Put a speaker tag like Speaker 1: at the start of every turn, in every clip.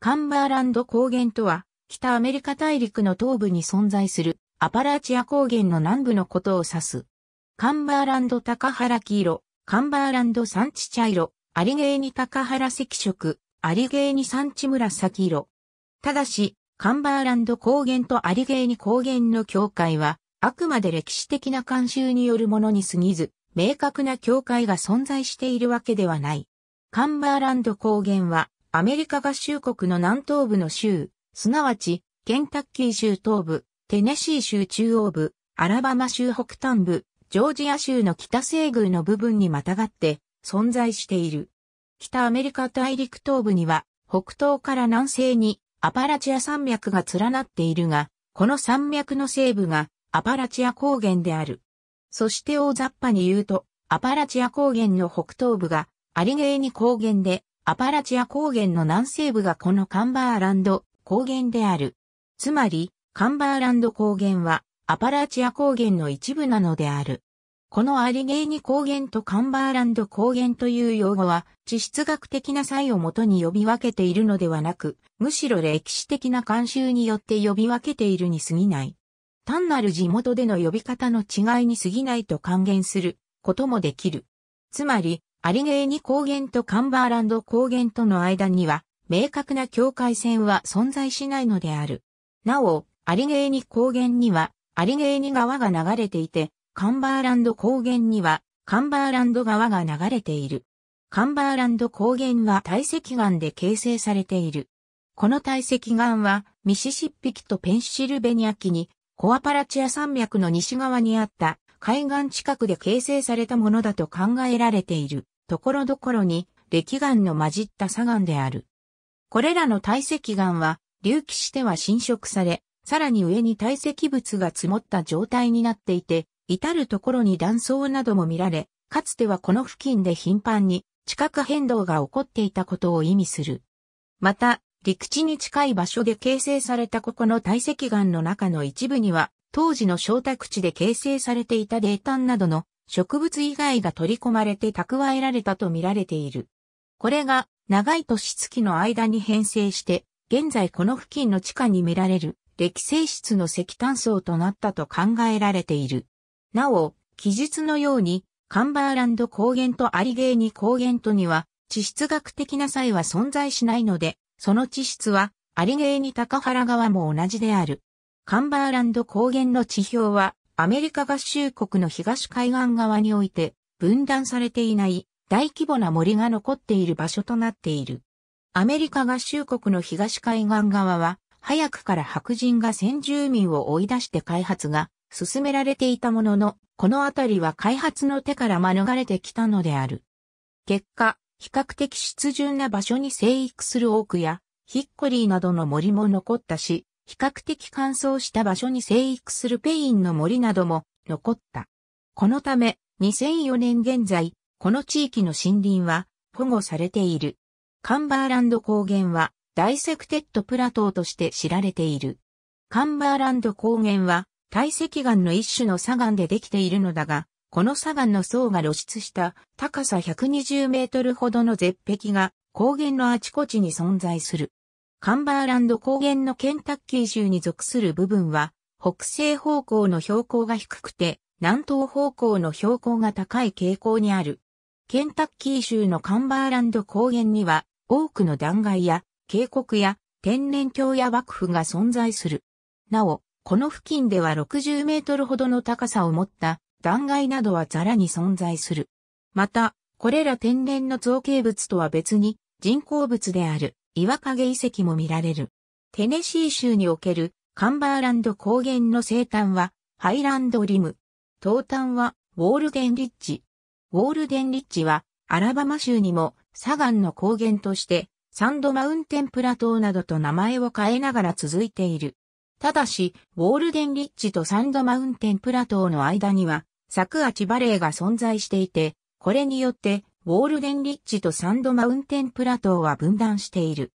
Speaker 1: カンバーランド高原とは、北アメリカ大陸の東部に存在するアパラチア高原の南部のことを指す。カンバーランド高原黄色、カンバーランド産地茶色、アリゲーニ高原赤色、アリゲーニ産地紫色。ただし、カンバーランド高原とアリゲーニ高原の境界は、あくまで歴史的な慣習によるものに過ぎず、明確な境界が存在しているわけではない。カンバーランド高原は、アメリカ合衆国の南東部の州、すなわち、ケンタッキー州東部、テネシー州中央部、アラバマ州北端部、ジョージア州の北西宮の部分にまたがって存在している。北アメリカ大陸東部には、北東から南西にアパラチア山脈が連なっているが、この山脈の西部がアパラチア高原である。そして大雑把に言うと、アパラチア高原の北東部がアリゲーニ高原で、アパラチア高原の南西部がこのカンバーランド高原である。つまり、カンバーランド高原はアパラチア高原の一部なのである。このアリゲーニ高原とカンバーランド高原という用語は、地質学的な際をもとに呼び分けているのではなく、むしろ歴史的な慣習によって呼び分けているに過ぎない。単なる地元での呼び方の違いに過ぎないと還元することもできる。つまり、アリゲーニ高原とカンバーランド高原との間には、明確な境界線は存在しないのである。なお、アリゲーニ高原には、アリゲーニ川が流れていて、カンバーランド高原には、カンバーランド川が流れている。カンバーランド高原は堆積岩で形成されている。この堆積岩は、ミシシッピキとペンシルベニア基に、コアパラチア山脈の西側にあった海岸近くで形成されたものだと考えられている、ところどころに、歴岩の混じった砂岩である。これらの堆積岩は、隆起しては侵食され、さらに上に堆積物が積もった状態になっていて、至るところに断層なども見られ、かつてはこの付近で頻繁に地殻変動が起こっていたことを意味する。また、陸地に近い場所で形成されたここの堆積岩の中の一部には、当時の小宅地で形成されていた泥炭などの植物以外が取り込まれて蓄えられたと見られている。これが長い年月の間に編成して、現在この付近の地下に見られる歴性質の石炭層となったと考えられている。なお、記述のように、カンバーランド高原とアリゲーニ高原とには、地質学的な際は存在しないので、その地質は、アリゲーニ高原川も同じである。カンバーランド高原の地表は、アメリカ合衆国の東海岸側において、分断されていない大規模な森が残っている場所となっている。アメリカ合衆国の東海岸側は、早くから白人が先住民を追い出して開発が進められていたものの、この辺りは開発の手から免れてきたのである。結果、比較的湿潤な場所に生育するオークや、ヒッコリーなどの森も残ったし、比較的乾燥した場所に生育するペインの森なども残った。このため、2004年現在、この地域の森林は保護されている。カンバーランド高原はダイセクテッドプラトーとして知られている。カンバーランド高原は堆積岩の一種の砂岩でできているのだが、この砂岩の層が露出した高さ120メートルほどの絶壁が高原のあちこちに存在する。カンバーランド高原のケンタッキー州に属する部分は、北西方向の標高が低くて、南東方向の標高が高い傾向にある。ケンタッキー州のカンバーランド高原には、多くの断崖や、渓谷や、天然橋や幕府が存在する。なお、この付近では60メートルほどの高さを持った断崖などはザラに存在する。また、これら天然の造形物とは別に人工物である岩陰遺跡も見られる。テネシー州におけるカンバーランド高原の西端はハイランドリム。東端はウォールデンリッジ。ウォールデンリッジはアラバマ州にもサガンの高原としてサンドマウンテンプラ島などと名前を変えながら続いている。ただし、ウォールデンリッジとサンドマウンテンプラ島の間には、サクアチバレーが存在していて、これによってウォールデンリッジとサンドマウンテンプラトーは分断している。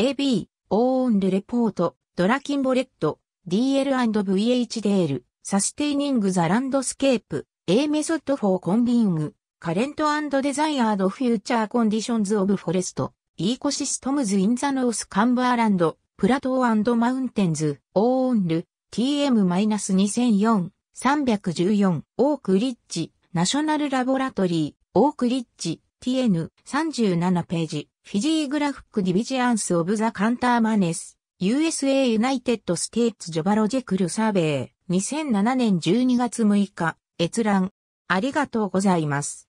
Speaker 1: AB、オーンルレポート、ドラキンボレット、DL&VHDL、サステイニングザランドスケープ、A メソッドフォーコンビング、カレントデザイアードフューチャーコンディションズオブフォレスト、イーコシストムズインザノースカンバーランド、プラトーマウンテンズ、オーンル、TM-2004、314、オークリッジ、ナショナルラボラトリー、オークリッジ、TN、37ページ、フィジーグラフックディビジアンスオブザカンターマネス、USA ユナイテッドステーツジョバロジェクルサーベイ、2007年12月6日、閲覧、ありがとうございます。